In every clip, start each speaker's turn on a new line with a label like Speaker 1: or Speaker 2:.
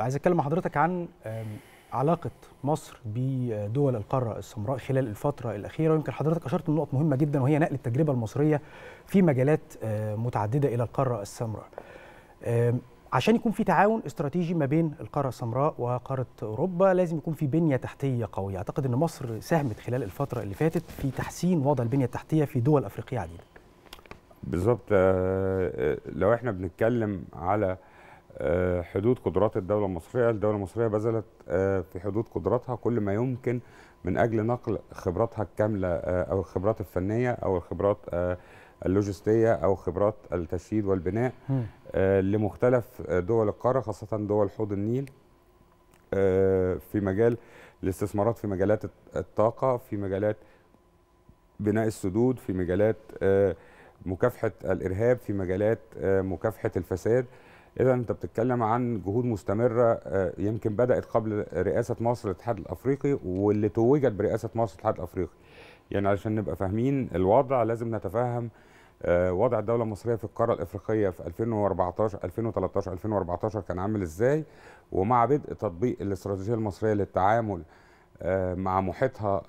Speaker 1: عايز اتكلم مع حضرتك عن علاقة مصر بدول القارة السمراء خلال الفترة الأخيرة ويمكن حضرتك أشرت لنقط مهمة جدا وهي نقل التجربة المصرية في مجالات متعددة إلى القارة السمراء. عشان يكون في تعاون استراتيجي ما بين القارة السمراء وقارة أوروبا لازم يكون في بنية تحتية قوية، أعتقد إن مصر ساهمت خلال الفترة اللي فاتت في تحسين وضع البنية التحتية في دول أفريقية عديدة. بالظبط آه، آه، لو احنا بنتكلم على آه، حدود قدرات الدوله المصريه الدوله المصريه بذلت آه، في حدود قدراتها كل ما يمكن من اجل نقل خبراتها الكامله آه، او الخبرات الفنيه او الخبرات اللوجستيه او خبرات التشييد والبناء لمختلف دول القاره خاصه دول حوض النيل في مجال الاستثمارات في مجالات الطاقه في مجالات بناء السدود في مجالات مكافحه الارهاب في مجالات مكافحه الفساد اذا انت بتتكلم عن جهود مستمره آه، يمكن بدات قبل رئاسه مصر الاتحاد الافريقي واللي توجت برئاسه مصر الاتحاد الافريقي يعني علشان نبقى فاهمين الوضع لازم نتفهم آه، وضع الدوله المصريه في القاره الافريقيه في 2014 2013 2014 كان عامل ازاي ومع بدء تطبيق الاستراتيجيه المصريه للتعامل آه، مع محيطها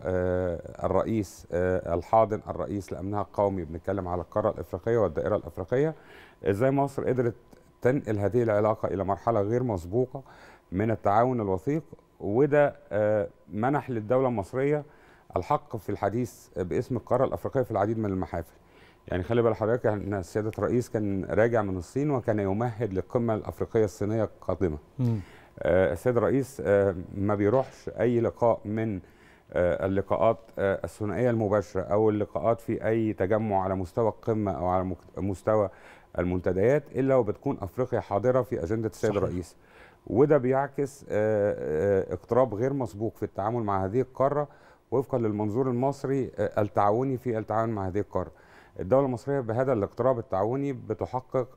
Speaker 1: الرئيس الحاضن الرئيس لامنها القومي بنتكلم على القاره الافريقيه والدائره الافريقيه ازاي مصر قدرت تنقل هذه العلاقة إلى مرحلة غير مسبوقة من التعاون الوثيق وده آه، منح للدولة المصرية الحق في الحديث باسم القارة الأفريقية في العديد من المحافل يعني خلي بال حضرتك ان سياده الرئيس كان راجع من الصين وكان يمهد للقمه الافريقيه الصينيه القادمه. آه السيد الرئيس آه ما بيروحش اي لقاء من آه، اللقاءات آه، الثنائيه المباشره او اللقاءات في اي تجمع على مستوى القمه او على مستوى المنتديات الا وبتكون افريقيا حاضره في اجنده السيد الرئيس وده بيعكس آه، اقتراب غير مسبوق في التعامل مع هذه القاره وفقا للمنظور المصري التعاوني في التعامل مع هذه القاره الدوله المصريه بهذا الاقتراب التعاوني بتحقق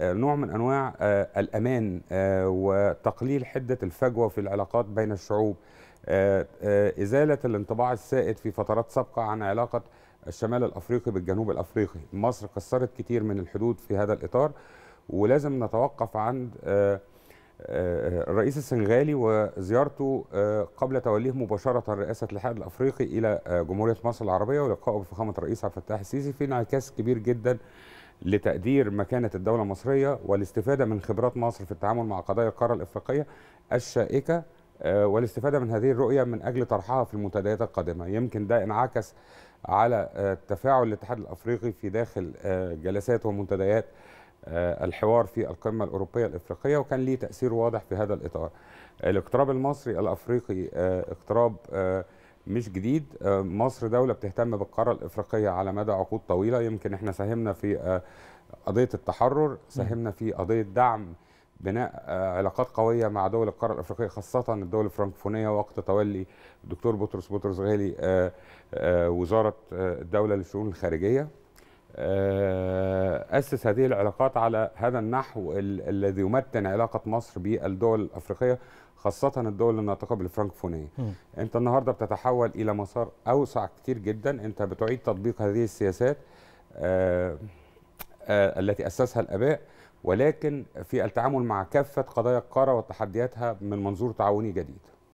Speaker 1: نوع من انواع الامان وتقليل حده الفجوه في العلاقات بين الشعوب آه، آه، إزالة الانطباع السائد في فترات سابقة عن علاقة الشمال الأفريقي بالجنوب الأفريقي مصر كسرت كتير من الحدود في هذا الإطار ولازم نتوقف عند آه، الرئيس السنغالي وزيارته قبل توليه مباشرة رئاسة الاتحاد الأفريقي إلى جمهورية مصر العربية ولقائه بفخامة الرئيس عبد الفتاح السيسي في انعكاس كبير جدا لتقدير مكانة الدولة المصرية والاستفادة من خبرات مصر في التعامل مع قضايا القارة الإفريقية الشائكة آه، والاستفاده من هذه الرؤيه من اجل طرحها في المنتديات القادمه يمكن ده انعكس على آه، تفاعل الاتحاد الافريقي في داخل آه، جلسات ومنتديات الحوار في القمه الاوروبيه الافريقيه وكان ليه تاثير واضح في هذا الاطار الاقتراب المصري الافريقي اقتراب مش جديد مصر دوله بتهتم بالقاره الافريقيه على مدى عقود طويله يمكن احنا ساهمنا في قضيه التحرر ساهمنا في قضيه دعم بناء آه، علاقات قويه مع دول القاره الافريقيه خاصه الدول الفرنكفونيه وقت تولي الدكتور بطرس بطرس غالي آه، آه، وزاره الدوله للشؤون الخارجيه أسس هذه العلاقات على هذا النحو الذي يمتن علاقة مصر بالدول الأفريقية خاصة الدول الناطقة بالفرنكفونية أنت النهاردة بتتحول إلى مسار أوسع كتير جدا أنت بتعيد تطبيق هذه السياسات آآ آآ التي أسسها الآباء ولكن في التعامل مع كافه قضايا القاره وتحدياتها من منظور تعاوني جديد